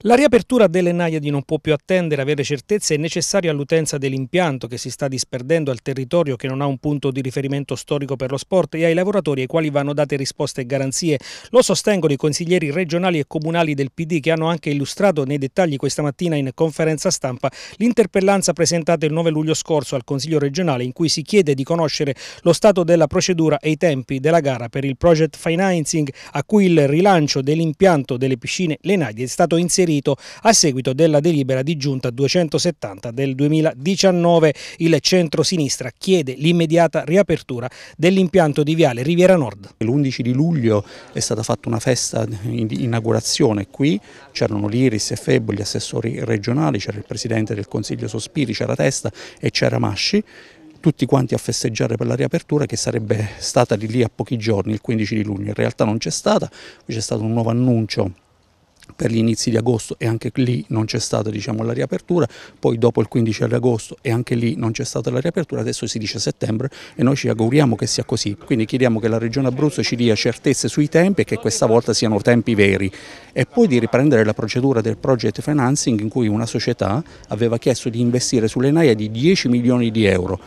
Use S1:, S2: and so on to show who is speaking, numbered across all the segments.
S1: La riapertura delle naidi non può più attendere, avere certezze è necessaria all'utenza dell'impianto che si sta disperdendo al territorio che non ha un punto di riferimento storico per lo sport e ai lavoratori ai quali vanno date risposte e garanzie. Lo sostengono i consiglieri regionali e comunali del PD che hanno anche illustrato nei dettagli questa mattina in conferenza stampa l'interpellanza presentata il 9 luglio scorso al Consiglio regionale in cui si chiede di conoscere lo stato della procedura e i tempi della gara per il project financing a cui il rilancio dell'impianto delle piscine Le Naidi è stato inserito inserito a seguito della delibera di giunta 270 del 2019. Il centro-sinistra chiede l'immediata riapertura dell'impianto di Viale Riviera Nord. L'11 di luglio è stata fatta una festa di inaugurazione qui,
S2: c'erano l'Iris e Febo, gli assessori regionali, c'era il presidente del Consiglio Sospiri, c'era Testa e c'era Masci tutti quanti a festeggiare per la riapertura che sarebbe stata di lì a pochi giorni, il 15 di luglio. In realtà non c'è stata, c'è stato un nuovo annuncio per gli inizi di agosto e anche lì non c'è stata diciamo, la riapertura, poi dopo il 15 agosto e anche lì non c'è stata la riapertura, adesso si dice settembre e noi ci auguriamo che sia così, quindi chiediamo che la Regione Abruzzo ci dia certezze sui tempi e che questa volta siano tempi veri e poi di riprendere la procedura del project financing in cui una società aveva chiesto di investire sull'ENAIA di 10 milioni di euro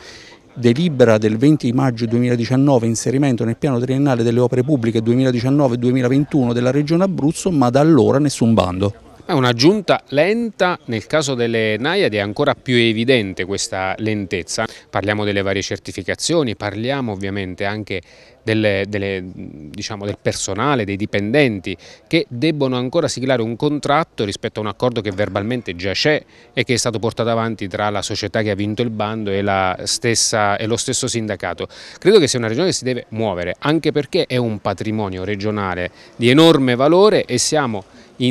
S2: delibera del 20 maggio 2019 inserimento nel piano triennale delle opere pubbliche 2019-2021 della Regione Abruzzo, ma da allora nessun bando.
S3: È una giunta lenta, nel caso delle Naiad è ancora più evidente questa lentezza, parliamo delle varie certificazioni, parliamo ovviamente anche delle, delle, diciamo, del personale, dei dipendenti che debbono ancora siglare un contratto rispetto a un accordo che verbalmente già c'è e che è stato portato avanti tra la società che ha vinto il bando e, stessa, e lo stesso sindacato. Credo che sia una regione che si deve muovere anche perché è un patrimonio regionale di enorme valore e siamo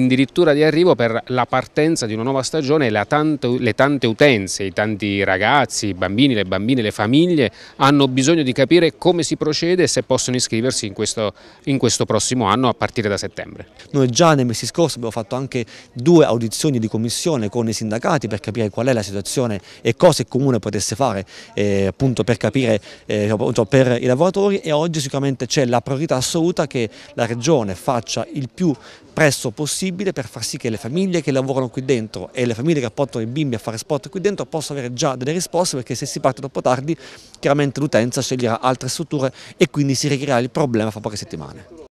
S3: addirittura di arrivo per la partenza di una nuova stagione e tanto, le tante utenze, i tanti ragazzi, i bambini, le bambine, le famiglie hanno bisogno di capire come si procede e se possono iscriversi in questo, in questo prossimo anno a partire da settembre.
S4: Noi già nei mesi scorsi abbiamo fatto anche due audizioni di commissione con i sindacati per capire qual è la situazione e cosa il Comune potesse fare eh, appunto per capire eh, appunto per i lavoratori e oggi sicuramente c'è la priorità assoluta che la Regione faccia il più presto possibile possibile per far sì che le famiglie che lavorano qui dentro e le famiglie che portano i bimbi a fare sport qui dentro possano avere già delle risposte perché se si parte troppo tardi chiaramente l'utenza sceglierà altre strutture e quindi si richiederà il problema fra poche settimane.